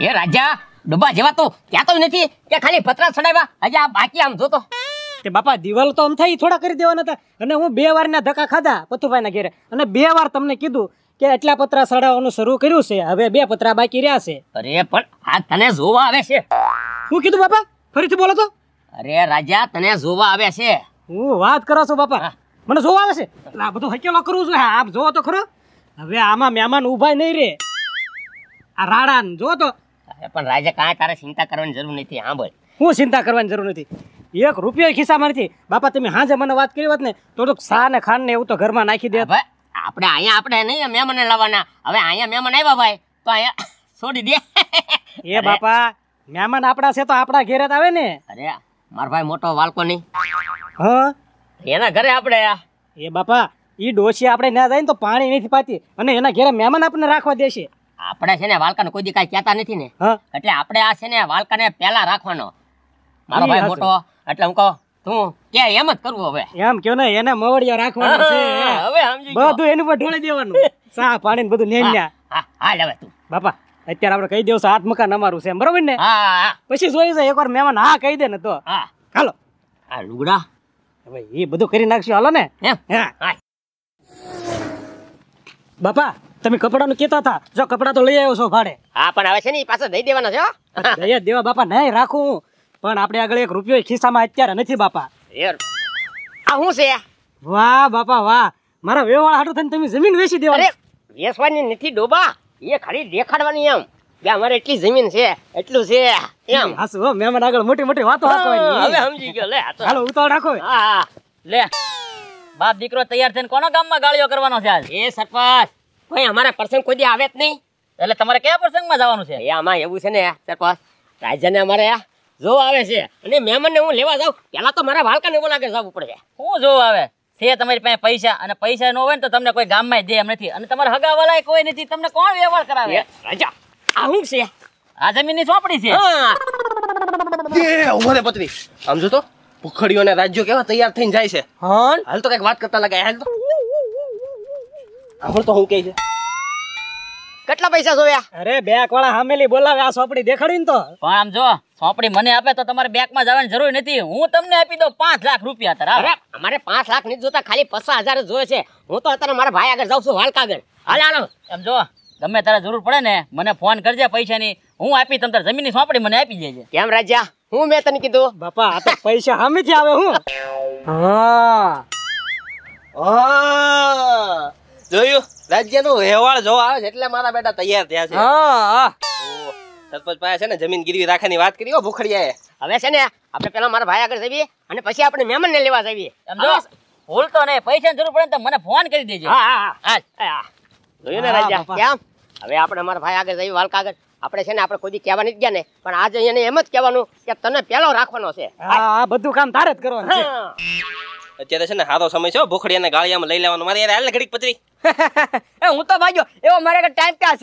એ રાજા ડબ્બા જેવા તો ત્યાં તો નથી કે ખાલી પતરા ચડાવ્યા હજી આ બાકી આમ જોતો કે બાપા દિવાલ તો આમ થઈ થોડા કરી દેવાના હતા અને હું બે વારના ધક્કા ખાધા પથુભાઈના ઘેરે અને બે વાર તમને કીધું કે એટલા પતરા ચડાવવાનું શરૂ કર્યું છે હવે બે પતરા બાકી રહ્યા છે અરે પણ આ તને જોવા આવે છે હું કીધું બાપા ફરીથી બોલો તો અરે રાજા તને જોવા આવે છે હું વાત કરો છો બાપા મને જોવા આવે છે આ બધું હકેલો કરું છું આપ જોવો તો ખરો હવે આમાં મહેમાન ઊભા નહીં રે આ રાડા જો તો પણ રાજા કાંઈ તારે ચિંતા કરવાની જરૂર નથી સાંભળ હું ચિંતા કરવાની જરૂર નથી એક રૂપિયો ખિસ્સામાં નથી બાપા તમે હાજે મને વાત કરી વાત ને તો તો શાહ ને ખાન ને એવું તો ઘરમાં નાખી દે ભાઈ આપણે અહીંયા આપણે નહીં મહેમાને લાવવાના હવે અહીંયા મહેમાન આવ્યા ભાઈ તો અહીંયા છોડી દે એ બાપા મહેમાન આપણા છે તો આપણા ઘેર જ આવે ને અરે મારા ભાઈ મોટો વાલકો નહીં હા એના ઘરે આપણે એ બાપા એ ડોશી આપણે ના જાય ને તો પાણી નથી પાતી અને એના ઘેરે મહેમાન આપણને રાખવા દેશે આપણે છે ને વાલકાને કોઈ દી કાંઈ કહેતા નથી ને એટલે આપણે આ છે ને વાલકાને પહેલા રાખવાનો મારો ભાઈ મોટો એટલે હું કહું તું કે એમ જ કરવું હવે એમ કે ને એને મોવડિયા રાખવાનો છે હવે સમજી બધું એનું પર ઢોળી દેવાનું સા પાણી ને બધું નેન લ્યા હા હા લેવે તું બાપા અત્યારે આપણે કહી દેવું હાથ મકાન અમારું છે બરોબર ને હા પછી જોઈ છે એકવાર મહેમાન હા કહી દે ને તો હા હાલો આ લુગડા હવે એ બધું કરી નાખશું હાલો ને હા બાપા તમે કપડાનું કેતા હતા જો કપડા તો લઈ આવ્યો છો ભાડે હા પણ હવે છે ને પાછો દઈ દેવાનો છે દઈ દેવા બાપા નહીં રાખું પણ આપણે આગળ એક રૂપિયો ખિસ્સામાં અત્યારે નથી બાપા આ શું છે વાહ બાપા વાહ મારા વેવાળ હાટું થઈને તમે જમીન વેચી દેવા અરે વેચવાની નથી ડોબા એ ખાલી દેખાડવાની એમ કે અમારે એટલી જમીન છે એટલું છે એમ હાસુ હો મહેમાન આગળ મોટી મોટી વાતો હાકવાની હવે સમજી ગયો લે હાલો ઉતાવળ રાખો હા હા લે બાપ દીકરો તૈયાર થઈને કોના ગામમાં ગાળીઓ કરવાનો છે આજ એ સરપંચ કોઈ અમારા પ્રસંગ કોઈ દી આવે જ નહીં એટલે તમારે કયા પ્રસંગમાં જવાનું છે એ આમાં એવું છે ને સરપંચ રાજ્યને અમારે જો આવે છે અને મહેમાનને હું લેવા જાઉં પહેલા તો મારા વાલકાને બોલાગે જવું પડે હું જો આવે છે તમારી પાસે પૈસા અને પૈસા ન હોય ને તો તમને કોઈ ગામમાં દે એમ નથી અને તમારા હગાવાલાય કોઈ નથી તમને કોણ વ્યવહાર કરાવે રાજા આ હું છે આ જમીનની ચોપડી છે હા પત્ની તો ભૂખડીઓના રાજ્યો કેવા તૈયાર થઈને જાય છે હાલ તો કઈક વાત કરતા લાગે હાલ તો સાંભળ તો હું કે છે કેટલા પૈસા જોયા અરે બેક વાળા હામેલી બોલાવે આ સોપડી દેખાડી ને તો પણ આમ જો સોપડી મને આપે તો તમારે બેંક માં જવાની જરૂર નથી હું તમને આપી દઉં પાંચ લાખ રૂપિયા તારા અમારે પાંચ લાખ નથી જોતા ખાલી પચાસ હજાર જોવે છે હું તો અત્યારે મારા ભાઈ આગળ જાઉં છું વાલકા આગળ હાલ હાલો એમ જો ગમે તારે જરૂર પડે ને મને ફોન કરજે પૈસા ની હું આપી તમને જમીનની સોપડી મને આપી દેજે કેમ રાજા હું મેં તને કીધું બાપા આ તો પૈસા હમે થી આવે હું હા હા જોયું વ્યવહાર જો આવે છે એટલે મારા બેટા તૈયાર થયા છે સરપંચ પાસે છે ને જમીન ગીરવી રાખવાની વાત કરી હો ભૂખડિયાએ હવે છે ને આપણે પેલા મારા ભાઈ આગળ જઈએ અને પછી આપણે મહેમાન ને લેવા જઈએ સમજો ભૂલ તો નહીં પૈસા જરૂર પડે તો મને ફોન કરી દેજો હા હા હા જોયું ને રાજા કેમ હવે આપણે મારા ભાઈ આગળ જઈએ વાલકા આગળ આપણે છે ને આપણે કોઈ કહેવાની જ ગયા ને પણ આજે એને એમ જ કહેવાનું કે તને પેલો રાખવાનો છે આ બધું કામ તારે જ કરવાનું છે અત્યારે છે ને હારો સમય છે ભૂખડી અને ગાળિયામાં લઈ લેવાનું મારે હાલ ઘડીક પતરી હું તો ભાગ્યો એવો મારે ટાઈમ ક્યાં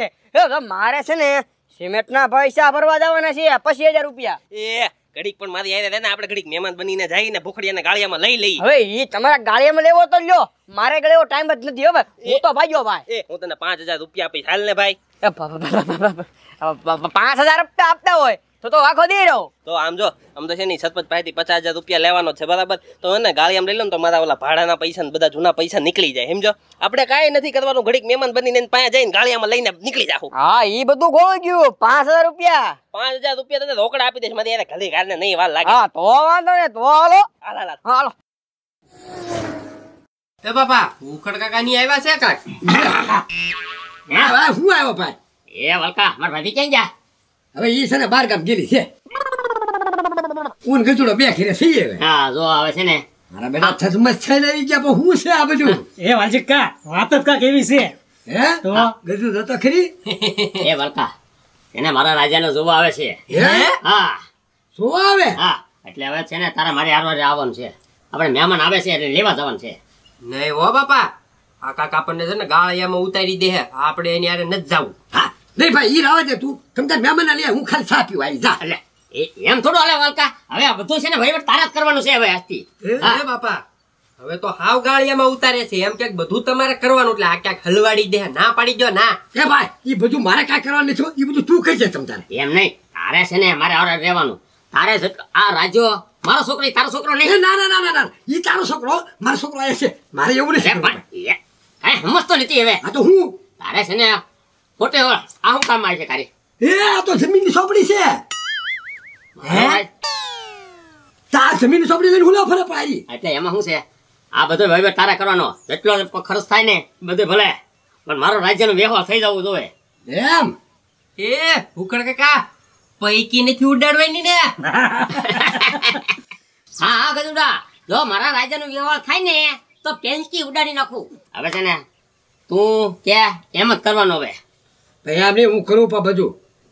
છે મારે છે ને સિમેન્ટના પૈસા ભરવા જવાના છે પચીસ હજાર રૂપિયા એ ઘડીક પણ મારી આયરે ને આપણે ઘડીક મહેમાન બનીને ને જઈને ભૂખડીયાને ગાળિયામાં લઈ લઈ હવે ઈ તમારા ગાળિયામાં લેવો તો લ્યો મારે એવો ટાઈમ જ નથી હવે હું તો ભાગ્યો ભાઈ એ હું તને પાંચ હજાર રૂપિયા આપીશ હાલ ને ભાઈ પાંચ હજાર રૂપિયા આપતા હોય તો તો આખો દઈ રહો તો આમ જો આમ તો છે ને સતપત પાસેથી પચાસ હજાર રૂપિયા લેવાનો છે બરાબર તો એને ગાડી આમ લઈ લો ને તો મારા ઓલા ભાડાના પૈસા ને બધા જૂના પૈસા નીકળી જાય સમજો આપણે કાંઈ નથી કરવાનું ઘડીક મહેમાન બનીને પાસે જઈને આમાં લઈને નીકળી જાવ હા એ બધું ગોળ ગયું પાંચ હજાર રૂપિયા પાંચ હજાર રૂપિયા તને રોકડા આપી દઈશ મારી યાર ઘડી કારને નહીં વાર લાગે હા તો વાંધો ને તો હાલો હાલો હાલો એ બાપા ઉખડ ની આવ્યા છે કાક હા હું આવ્યો ભાઈ એ વલકા માર ભાભી ક્યાં ગયા હવે ઈ છે ને બાર ગામ છે ઊન ગજુડો બેખીને છીએ હા જો આવે છે ને મારા બેટા થસમસ છે ને છે આ બધું એ વાલજી કા વાત જ કા કેવી છે હે તો ગજુ તો ખરી એ વલકા એને મારા રાજાનો જોવો આવે છે હે હા જોવો આવે હા એટલે હવે છે ને તારા મારી હારવારે આવવાનું છે આપણે મહેમાન આવે છે એટલે લેવા જવાનું છે નહીં હો બાપા આકા કાકા આપણને છે ને ગાળિયામાં ઉતારી દે આપણે એની આરે નથી જવું હા નહીં ભાઈ ઈ રાવા દે તું તમ તાર મહેમાન આલે હું ખાલી સા પીવા આવી જા એટલે એમ થોડો હાલે વાલકા હવે આ બધું છે ને ભાઈ તારા જ કરવાનું છે હવે આજથી હા બાપા હવે તો હાવ ગાળિયામાં ઉતારે છે એમ કે બધું તમારે કરવાનું એટલે આ ક્યાંક હલવાડી દે ના પાડી દો ના એ ભાઈ એ બધું મારે કાંઈ કરવાનું છે એ બધું તું કરજે તમ તારે એમ નહીં તારે છે ને મારે આવડે રહેવાનું તારે આ રાજ્યો મારો છોકરો તારો છોકરો નહીં ના ના ના ના ઈ તારો છોકરો મારો છોકરો એ છે મારે એવું નહીં હે સમજતો નથી હવે આ તો હું તારે છે ને ખોટે આ શું કામ આવે છે તારી એ આ તો જમીનની સોપડી છે હે તાર જમીનની સોપડી લઈને હુલો ફરે પાડી એટલે એમાં શું છે આ બધો ભાઈ તારા કરવાનો એટલો ખર્ચ થાય ને બધે ભલે પણ મારો નો વ્યવહાર થઈ જવું જોઈએ એમ એ હુકડ કાકા પૈકી નથી ઉડાડવાની ને હા હા ગજુડા જો મારા નો વ્યવહાર થાય ને તો પેન્કી ઉડાડી નાખું હવે છે ને તું કે એમ જ કરવાનો હવે ભાઈ આપણે હું કરું પા બધું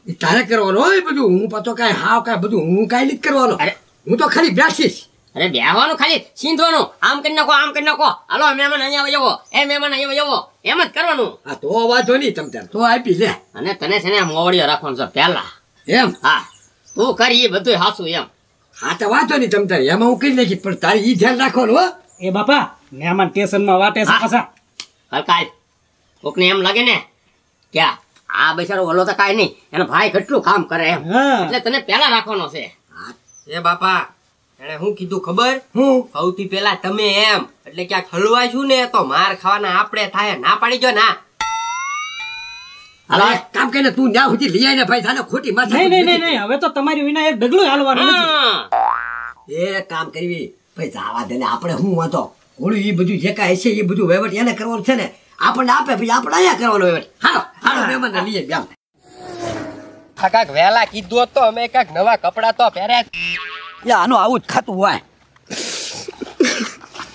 એ તારે કરવાનું હોય બધું હું પાછો કાંઈ હાવ કાંઈ બધું હું કાંઈ નથી કરવાનો અરે હું તો ખાલી બેસીશ અરે બેહવાનું ખાલી સીંધવાનું આમ કરી નાખો આમ કરી નાખો હાલો મહેમાન અહીંયા જવો એ મહેમાન અહીંયા જવો એમ જ કરવાનું હા તો વાંધો નહીં તમ તાર તો આપી લે અને તને છે ને મોવડીઓ રાખવાનું છે પહેલા એમ હા તું કરી એ બધું હાસું એમ હા તો વાંધો નહીં તમ એમાં હું કરી નાખી પણ તારે એ ધ્યાન રાખવાનું હો એ બાપા મહેમાન સ્ટેશનમાં વાટે છે પાછા હલકાલ કોકને એમ લાગે ને કે આ બેચારો ઓલો તો કાઈ નહીં એનો ભાઈ કેટલું કામ કરે એમ એટલે તને પેલા રાખવાનો છે એ બાપા એને હું કીધું ખબર હું સૌથી પહેલા તમે એમ એટલે ક્યાંક હલવાય છું ને તો માર ખાવાના આપણે થાય ના પાડી જો ના હાલો કામ કરીને તું ન્યા સુધી લઈ આવીને ભાઈ થાને ખોટી માથે નહીં નહીં હવે તો તમારી વિના એક ડગલું હાલવાનું કામ કરવી ભાઈ દે આપણે હું હતો હોળી એ બધું જે કાંઈ છે એ બધું વહીવટ એને કરવાનું છે ને આપણને આપે પછી આપણે અહીંયા કરવાનો વહીવટ હાલો હાલો મહેમાનને લઈએ ગામ કાંક વહેલા કીધું તો અમે કાંક નવા કપડા તો પહેરે યા આનું આવું જ ખાતું હોય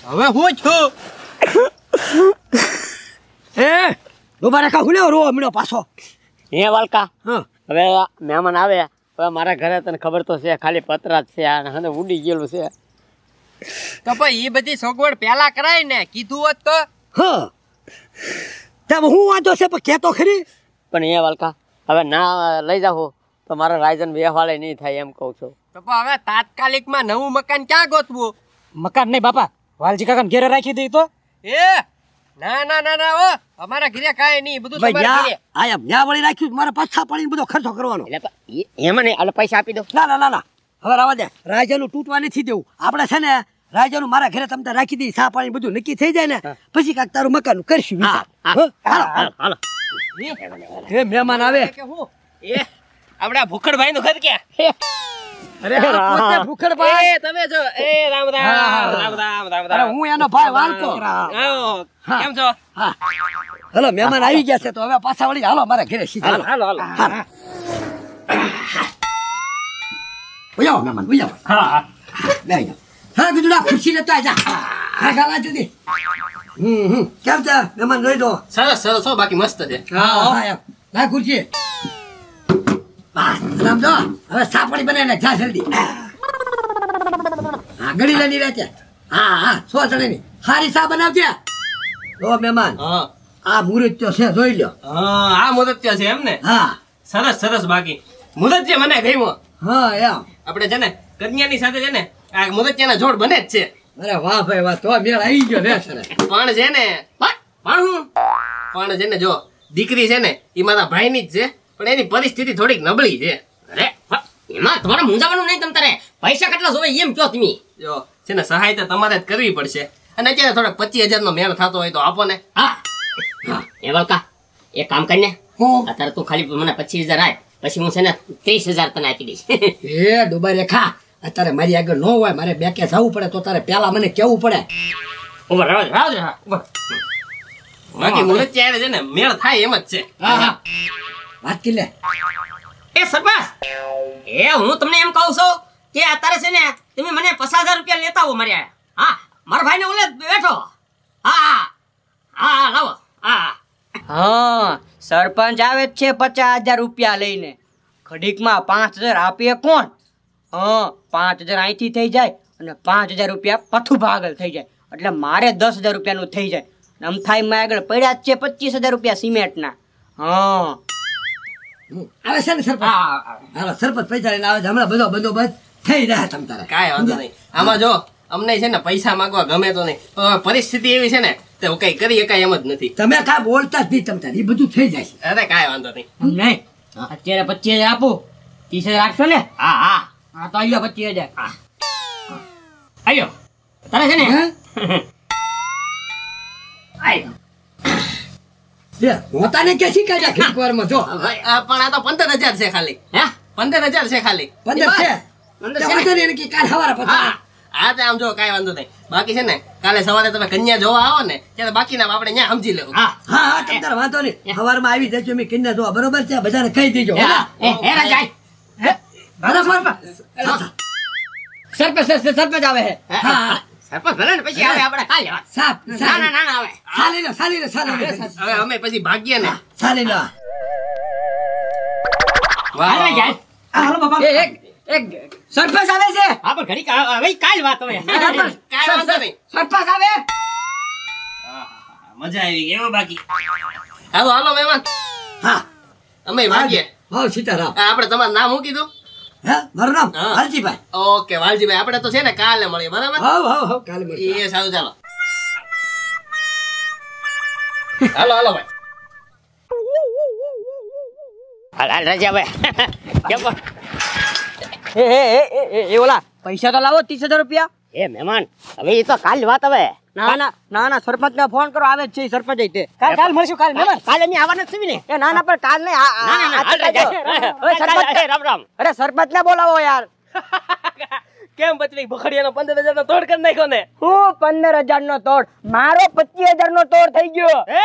હવે હું છું એ ડોબારા કા હુલે રો હમણો પાછો એ વાલકા હવે મહેમાન આવે હવે મારા ઘરે તને ખબર તો છે ખાલી પતરા જ છે અને ઉડી ગયેલું છે તો પણ એ બધી સગવડ પહેલા કરાય ને કીધું હોત તો હા હું વાંધો છે પણ કહેતો ખરી પણ એ વાલકા હવે ના લઈ જાઓ તો મારા રાયજન વ્યવહારે નહીં થાય એમ કહું છું તો પણ હવે તાત્કાલિકમાં નવું મકાન ક્યાં ગોતવું મકાન નહીં બાપા વાલજી કાકાને ઘેરે રાખી દઈ તો એ ના ના ના ના ઓ અમારા ઘરે કાંઈ નહીં બધું તમારા ઘરે આયા ન્યા વળી રાખ્યું મારા પાછા પડીને બધો ખર્ચો કરવાનો એટલે એમાં નહીં આલે પૈસા આપી દો ના ના ના ના હવે રાવા દે રાજાનું તૂટવા નથી દેવું આપણે છે ને રાજાનું મારા ઘરે તમને રાખી દઈ સા પાણી બધું નક્કી થઈ જાય ને પછી કાંક તારું મકાન કરશું હે મહેમાન આવે આપડા ભૂખડભાઈ નું ઘર ક્યાં અરે તમે હું એનો ભાઈ વાલકો કેમ છો મહેમાન આવી ગયા છે તો હવે પાછા વળી હાલો મારા ઘરે હાલો હાલો હાલો ઉજાવો મહેમાન ઉજાવો હા બે જાઓ હા છે હા હા લા ખુરશી રામ જો હવે મહેમાન હા આ મુહૂર્ત્ય છે જોઈ લ્યો હા આ મુહૂર્ત્ય છે એમ ને હા સરસ સરસ બાકી મુહૂર્ત્ય મને ગમ્યો હા એમ આપણે છે ને કન્યાની સાથે છે ને આ મગજિયાના જોડ બને જ છે અરે વાહ ભાઈ વાહ તો મેળ આવી ગયો રે સર પણ છે ને પણ પણ છે ને જો દીકરી છે ને એ મારા ભાઈની જ છે પણ એની પરિસ્થિતિ થોડીક નબળી છે અરે એમાં તમારે મૂંઝાવાનું નહીં તમ તારે પૈસા કેટલા જોવે એમ કયો તમે જો છે ને સહાય તો તમારે જ કરવી પડશે અને અત્યારે થોડા પચીસ હજાર નો મેળ થતો હોય તો આપો ને હા એ વળકા એ કામ કરીને અત્યારે તું ખાલી મને પચીસ હજાર આય પછી હું છે ને ત્રીસ હજાર તને આપી દઈશ એ ડુબા રેખા અત્યારે મારી આગળ ન હોય મારે બે બેકે જવું પડે તો તારે પેલા મને કેવું પડે ઉભા રાવ રાવ બાકી મુરત ત્યારે છે ને મેળ થાય એમ જ છે વાત કી લે એ સરપાસ એ હું તમને એમ કહું છું કે અત્યારે છે ને તમે મને પચાસ હજાર રૂપિયા લેતા હો મારે હા મારા ભાઈ ભાઈને ઓલે બેઠો હા હા હા લાવો હા હા સરપંચ આવે જ છે પચાસ હજાર રૂપિયા લઈને ઘડીકમાં પાંચ હજાર આપીએ કોણ હં પાંચ હજાર અહીંથી થઈ જાય અને પાંચ હજાર રૂપિયા પથું ભાગલ થઈ જાય એટલે મારે દસ હજાર રૂપિયાનું થઈ જાય અમથાઈમાં આગળ પડ્યા જ છે પચીસ હજાર રૂપિયા સિમેન્ટના હં આવે છે ને સરપંચ સરપંચ પૈસા લઈને આવે છે હમણાં બધો બધો બસ થઈ રહ્યા તમ તારે કાંઈ વાંધો નહીં આમાં જો અમને છે ને પૈસા માંગવા ગમે તો નહીં પરિસ્થિતિ એવી છે ને તો કઈ કરી શકાય એમ જ નથી તમે કા બોલતા જ નહીં તમતા એ બધું થઈ જાય અરે કાંઈ વાંધો નહીં અત્યારે પચીસ હજાર આપો ત્રીસ હજાર રાખશો ને હા હા હા તો આવ્યો પચીસ હજાર આવ્યો તારે છે ને પોતાને કે શી કાઢ્યા ખીકવાર પણ આ તો પંદર હજાર છે ખાલી હે પંદર હજાર છે ખાલી પંદર છે પંદર હજાર કાલ હા તો આમ જો કાંઈ વાંધો નહીં બાકી છે ને કાલે સવારે તમે કન્યા જોવા આવો ને ત્યારે બાકીના આપણે ત્યાં સમજી લેવું વાંધો નહીં સવારમાં આવી જજો કન્યા જોવા બરોબર છે બધાને કહી દેજો જાય હે બરાબર સરપંચ પછી ભાગ્ય ને એક સરપંચ આવે છે હા પણ ઘડી હવે કાલ વાત હવે સરપંચ આવે મજા આવી એવો બાકી હાલો હાલો મહેમાન હા અમે વાગીએ ભાવ સીતારામ આપણે તમારું નામ શું કીધું મારું નામ ઓકે વાલજીભાઈ આપણે તો છે ને કાલે મળીએ બરાબર હા હા હા એ સારું ચાલો હાલો હાલો ભાઈ હાલ ભાઈ કેમ એ એ એ ઓલા પૈસા તો લાવો ત્રીસ હજાર રૂપિયા એ મહેમાન હવે એ તો કાલ વાત હવે ના ના સરપંચ ને ફોન કરો આવે છે સરપંચ તે કાલ કાલ મળશું કાલ મહેમાન કાલ અમે આવવાના છે ને એ ના ના પણ કાલ નહીં ના ના સરપંચ રામ રામ અરે સરપંચ ને બોલાવો યાર કેમ બચવી ભખડિયાનો પંદર હજાર નો તોડ કરી નાખ્યો ને હું પંદર હજાર નો તોડ મારો પચીસ હજાર નો તોડ થઈ ગયો હે